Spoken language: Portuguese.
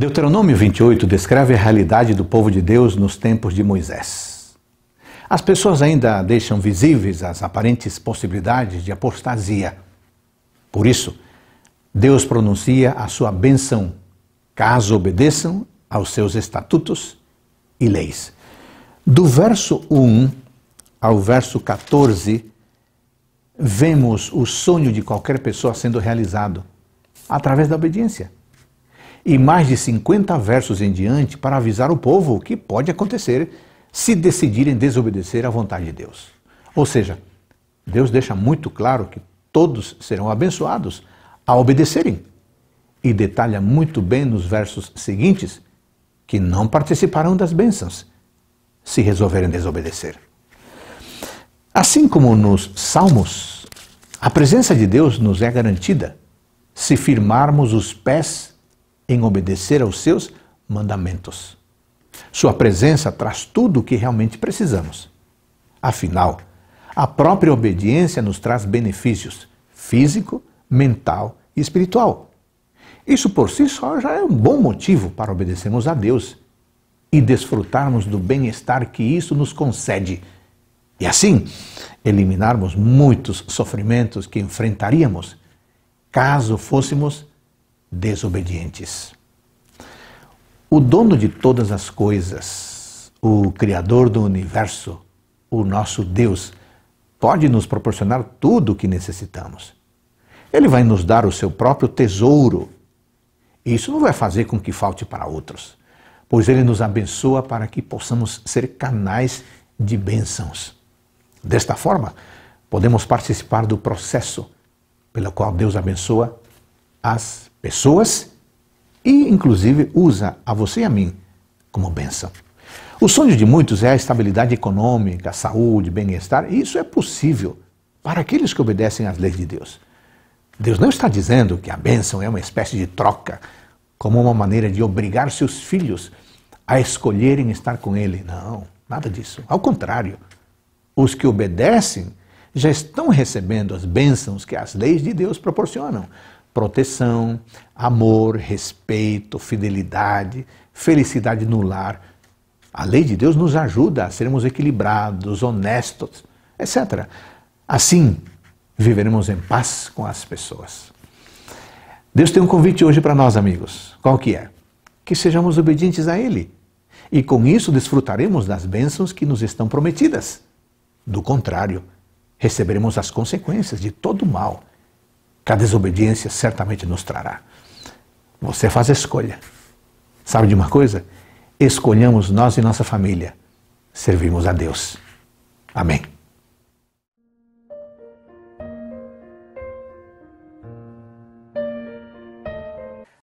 Deuteronômio 28 descreve a realidade do povo de Deus nos tempos de Moisés. As pessoas ainda deixam visíveis as aparentes possibilidades de apostasia. Por isso, Deus pronuncia a sua bênção caso obedeçam aos seus estatutos e leis. Do verso 1 ao verso 14, vemos o sonho de qualquer pessoa sendo realizado através da obediência e mais de 50 versos em diante para avisar o povo o que pode acontecer se decidirem desobedecer à vontade de Deus. Ou seja, Deus deixa muito claro que todos serão abençoados a obedecerem e detalha muito bem nos versos seguintes que não participarão das bênçãos se resolverem desobedecer. Assim como nos Salmos, a presença de Deus nos é garantida se firmarmos os pés em obedecer aos seus mandamentos. Sua presença traz tudo o que realmente precisamos. Afinal, a própria obediência nos traz benefícios físico, mental e espiritual. Isso por si só já é um bom motivo para obedecermos a Deus e desfrutarmos do bem-estar que isso nos concede. E assim, eliminarmos muitos sofrimentos que enfrentaríamos caso fôssemos desobedientes. O dono de todas as coisas, o Criador do universo, o nosso Deus, pode nos proporcionar tudo o que necessitamos. Ele vai nos dar o seu próprio tesouro. isso não vai fazer com que falte para outros, pois ele nos abençoa para que possamos ser canais de bênçãos. Desta forma, podemos participar do processo pelo qual Deus abençoa as pessoas e, inclusive, usa a você e a mim como bênção. O sonho de muitos é a estabilidade econômica, saúde, bem-estar, e isso é possível para aqueles que obedecem às leis de Deus. Deus não está dizendo que a bênção é uma espécie de troca, como uma maneira de obrigar seus filhos a escolherem estar com Ele. Não, nada disso. Ao contrário, os que obedecem já estão recebendo as bênçãos que as leis de Deus proporcionam proteção, amor, respeito, fidelidade, felicidade no lar. A lei de Deus nos ajuda a sermos equilibrados, honestos, etc. Assim, viveremos em paz com as pessoas. Deus tem um convite hoje para nós, amigos. Qual que é? Que sejamos obedientes a Ele. E com isso desfrutaremos das bênçãos que nos estão prometidas. Do contrário, receberemos as consequências de todo o mal que a desobediência certamente nos trará. Você faz a escolha. Sabe de uma coisa? Escolhamos nós e nossa família servirmos a Deus. Amém.